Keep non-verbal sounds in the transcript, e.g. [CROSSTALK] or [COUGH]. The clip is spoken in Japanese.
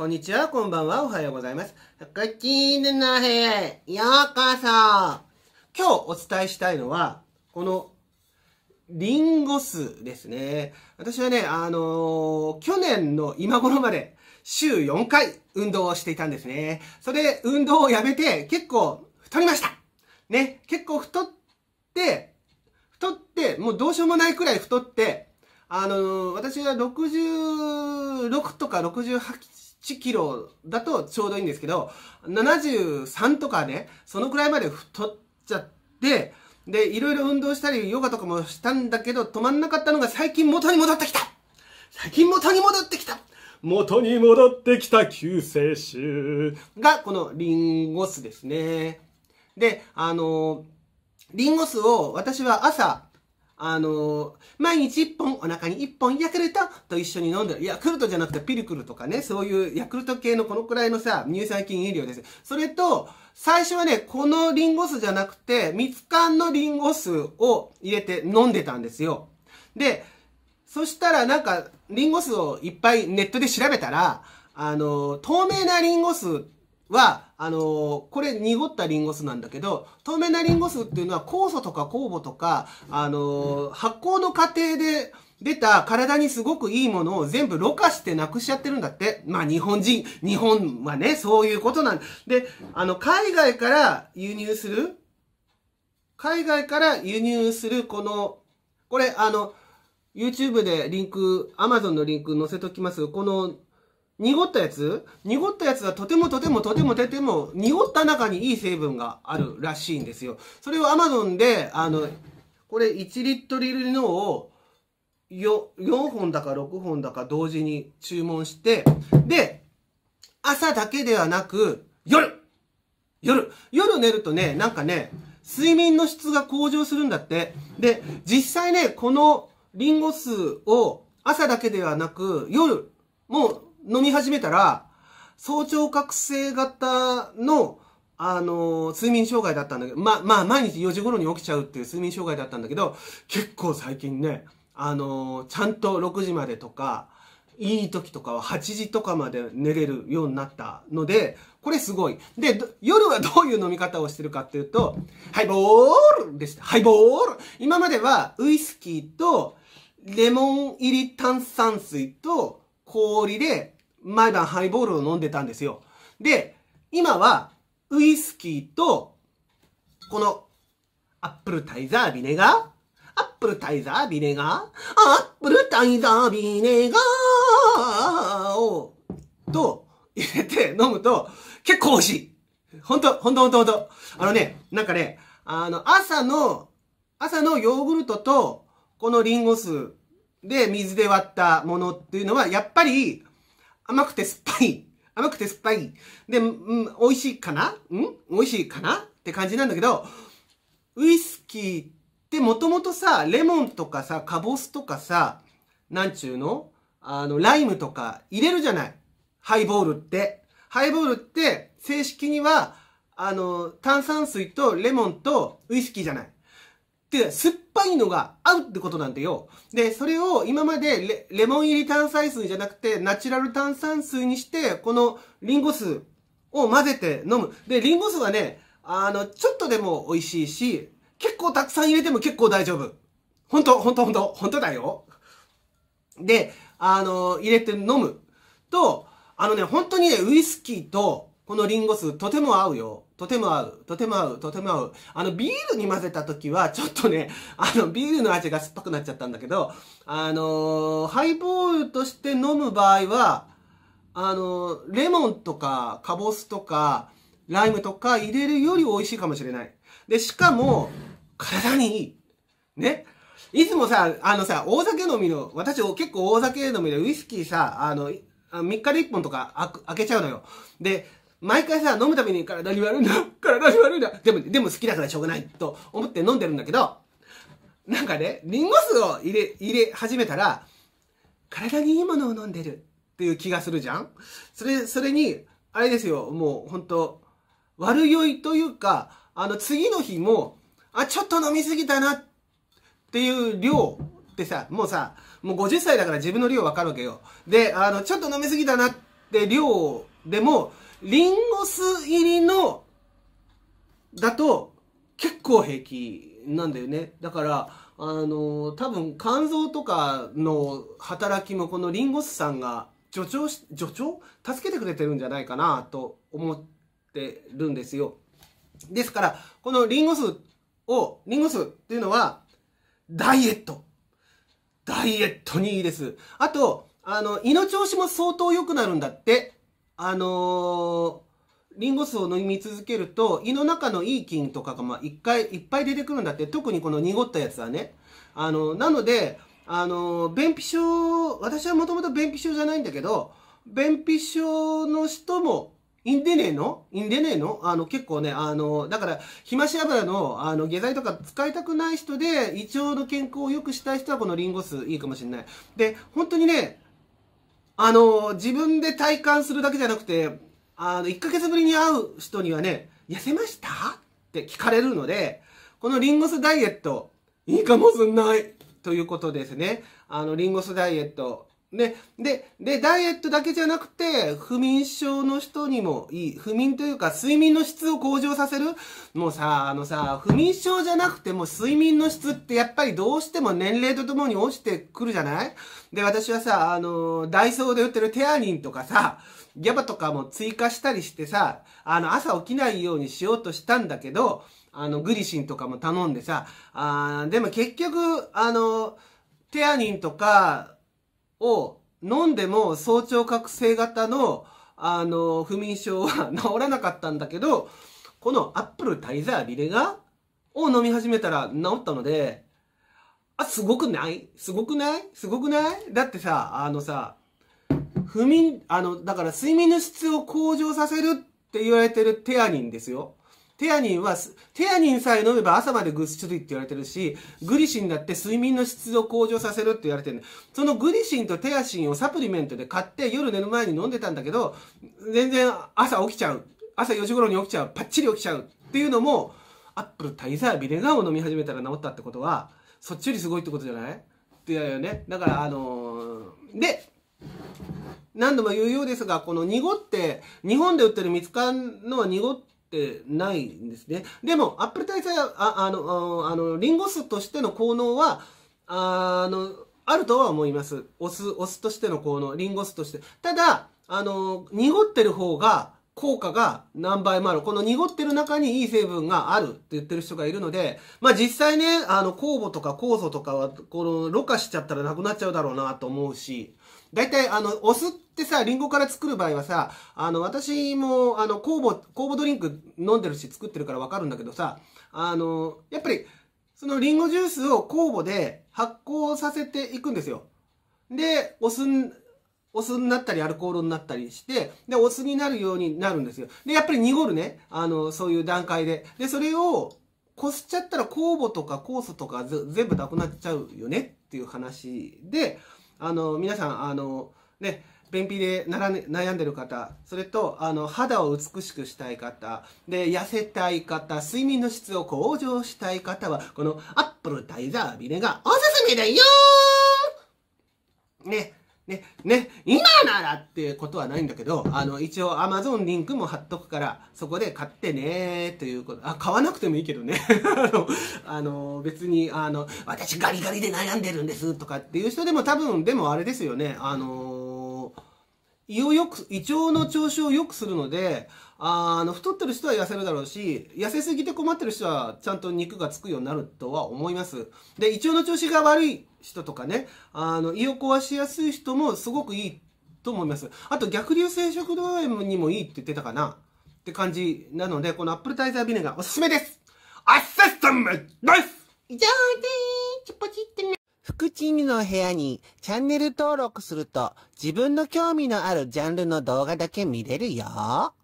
こんにちは、こんばんは、おはようございます。ガチーの部屋へようこそ今日お伝えしたいのは、この、リンゴ酢ですね。私はね、あのー、去年の今頃まで週4回運動をしていたんですね。それで運動をやめて結構太りましたね、結構太って、太って、もうどうしようもないくらい太って、あのー、私は66とか68 1キロだとちょうどいいんですけど、73とかね、そのくらいまで太っちゃって、で、いろいろ運動したり、ヨガとかもしたんだけど、止まんなかったのが最近元に戻ってきた最近元に戻ってきた元に戻ってきた救世主が、このリンゴ酢ですね。で、あの、リンゴ酢を私は朝、あのー、毎日1本、お腹に1本ヤクルトと一緒に飲んでる。ヤクルトじゃなくてピルクルとかね、そういうヤクルト系のこのくらいのさ、乳酸菌飲料です。それと、最初はね、このリンゴ酢じゃなくて、蜜柑のリンゴ酢を入れて飲んでたんですよ。で、そしたらなんか、リンゴ酢をいっぱいネットで調べたら、あのー、透明なリンゴ酢は、あのー、これ濁ったリンゴ酢なんだけど、透明なリンゴ酢っていうのは酵素とか酵母とか、あのー、発酵の過程で出た体にすごくいいものを全部ろ過してなくしちゃってるんだって。まあ日本人、日本はね、そういうことなんで、あの、海外から輸入する、海外から輸入するこの、これあの、YouTube でリンク、Amazon のリンク載せときます。この濁ったやつ濁ったやつはとてもとてもとてもとても濁った中にいい成分があるらしいんですよ。それを Amazon で、あの、これ1リットル入りのを 4, 4本だか6本だか同時に注文して、で、朝だけではなく、夜夜夜寝るとね、なんかね、睡眠の質が向上するんだって。で、実際ね、このリンゴ酢を朝だけではなく、夜もう、飲み始めたら、早朝覚醒型の、あのー、睡眠障害だったんだけど、ま、まあ、毎日4時頃に起きちゃうっていう睡眠障害だったんだけど、結構最近ね、あのー、ちゃんと6時までとか、いい時とかは8時とかまで寝れるようになったので、これすごい。で、夜はどういう飲み方をしてるかっていうと、ハイボールでした。ハイボール今まではウイスキーとレモン入り炭酸水と氷で毎晩ハイボールを飲んでたんですよ。で、今はウイスキーと、このアップルタイザービネガーアップルタイザービネガーアップルタイザービネガーを、と、入れて飲むと、結構美味しい。ほんと、ほんとほんとほんと。あのね、なんかね、あの、朝の、朝のヨーグルトと、このリンゴ酢で水で割ったものっていうのは、やっぱり甘くて酸っぱい。甘くて酸っぱい。で、うん、美味しいかなん美味しいかなって感じなんだけど、ウイスキーってもともとさ、レモンとかさ、カボスとかさ、なんちゅうのあの、ライムとか入れるじゃない。ハイボールって。ハイボールって、正式には、あの、炭酸水とレモンとウイスキーじゃない。って酸っぱいのが合うってことなんだよ。で、それを今までレモン入り炭酸水じゃなくて、ナチュラル炭酸水にして、このリンゴ酢を混ぜて飲む。で、リンゴ酢はね、あの、ちょっとでも美味しいし、結構たくさん入れても結構大丈夫。ほんと、ほんと、ほんと、ほんとだよ。で、あの、入れて飲む。と、あのね、本当にね、ウイスキーと、このリンゴ酢とても合うよ。とても合う。とても合う。とても合う。あの、ビールに混ぜた時は、ちょっとね、[LAUGHS] あの、ビールの味が酸っぱくなっちゃったんだけど、あのー、ハイボールとして飲む場合は、あのー、レモンとか、カボスとか、ライムとか入れるより美味しいかもしれない。で、しかも、体にいい。ね。いつもさ、あのさ、大酒飲みの、私結構大酒飲みでウイスキーさ、あの、3日で1本とか開けちゃうのよ。で、毎回さ、飲むたびに体に悪いんだ、[LAUGHS] 体に悪いんだ、でも、でも好きだからしょうがない、と思って飲んでるんだけど、なんかね、リンゴ酢を入れ、入れ始めたら、体にいいものを飲んでるっていう気がするじゃんそれ、それに、あれですよ、もう本当悪酔いというか、あの、次の日も、あ、ちょっと飲みすぎたなっていう量ってさ、もうさ、もう50歳だから自分の量わかるわけよ。で、あの、ちょっと飲みすぎたなって量でも、リンゴ酢入りの、だと、結構平気なんだよね。だから、あの、多分肝臓とかの働きもこのリンゴ酢さんが助長し、助長助けてくれてるんじゃないかなと思ってるんですよ。ですから、このリンゴ酢を、リンゴ酢っていうのは、ダイエット。ダイエットにいいです。あと、あの、胃の調子も相当良くなるんだって。あのー、リンゴ酢を飲み続けると胃の中のいい菌とかがまあ一回いっぱい出てくるんだって特にこの濁ったやつはねあのなのであのー、便秘症私はもともと便秘症じゃないんだけど便秘症の人もインデネのインデネのあの、結構ね、あの、だから、ひまし油の、あの、下剤とか使いたくない人で、胃腸の健康を良くしたい人は、このリンゴ酢いいかもしれない。で、本当にね、あの、自分で体感するだけじゃなくて、あの、1ヶ月ぶりに会う人にはね、痩せましたって聞かれるので、このリンゴ酢ダイエット、いいかもすんないということですね。あの、リンゴ酢ダイエット、で、で、で、ダイエットだけじゃなくて、不眠症の人にもいい。不眠というか、睡眠の質を向上させる。もうさ、あのさ、不眠症じゃなくても、睡眠の質ってやっぱりどうしても年齢とともに落ちてくるじゃないで、私はさ、あの、ダイソーで売ってるテアニンとかさ、ギャバとかも追加したりしてさ、あの、朝起きないようにしようとしたんだけど、あの、グリシンとかも頼んでさ、あでも結局、あの、テアニンとか、を飲んでも早朝覚醒型の、あの、不眠症は [LAUGHS] 治らなかったんだけど、このアップルタイザービレガを飲み始めたら治ったので、あ、すごくないすごくないすごくないだってさ、あのさ、不眠、あの、だから睡眠の質を向上させるって言われてるテアニンですよ。テアニンは、テアニンさえ飲めば朝までぐっすりって言われてるし、グリシンだって睡眠の質を向上させるって言われてる。そのグリシンとテアシンをサプリメントで買って夜寝る前に飲んでたんだけど、全然朝起きちゃう。朝4時頃に起きちゃう。パッチリ起きちゃう。っていうのも、アップル、タイザー、ビネガーを飲み始めたら治ったってことは、そっちよりすごいってことじゃないってうよね。だから、あのー、で、何度も言うようですが、この濁って、日本で売ってる見つかのは濁って、ってないんですね。でも、アップル大佐ああの、あの、リンゴ酢としての効能は、あの、あるとは思います。お酢、お酢としての効能、リンゴ酢として。ただ、あの、濁ってる方が、効果が何倍もある。この濁ってる中にいい成分があるって言ってる人がいるので、まあ実際ね、あの、酵母とか酵素とかは、この、ろ過しちゃったらなくなっちゃうだろうなと思うし、大体、あの、お酢ってさ、リンゴから作る場合はさ、あの、私も、あの、酵母、酵母ドリンク飲んでるし、作ってるからわかるんだけどさ、あの、やっぱり、そのリンゴジュースを酵母で発酵させていくんですよ。で、お酢、お酢になったりアルコールになったりして、で、お酢になるようになるんですよ。で、やっぱり濁るね。あの、そういう段階で。で、それを、こすっちゃったら酵母とか酵素とか全部なくなっちゃうよねっていう話で、あの皆さんあのね便秘でなら、ね、悩んでる方それとあの肌を美しくしたい方で痩せたい方睡眠の質を向上したい方はこのアップルタイザービネがおすすめだよねね、ね、今ならっていうことはないんだけど、あの、一応 Amazon リンクも貼っとくから、そこで買ってねということ。あ、買わなくてもいいけどね。[LAUGHS] あの、あの別に、あの、私ガリガリで悩んでるんですとかっていう人でも多分、でもあれですよね、あの胃をよく、胃腸の調子を良くするので、あの、太ってる人は痩せるだろうし、痩せすぎて困ってる人はちゃんと肉がつくようになるとは思います。で、胃腸の調子が悪い人とかね、あの、胃を壊しやすい人もすごくいいと思います。あと、逆流性食道炎にもいいって言ってたかなって感じなので、このアップルタイザービネガーおすすめですアッセスタムです以上でーすチポちってね福地ムの部屋にチャンネル登録すると自分の興味のあるジャンルの動画だけ見れるよ。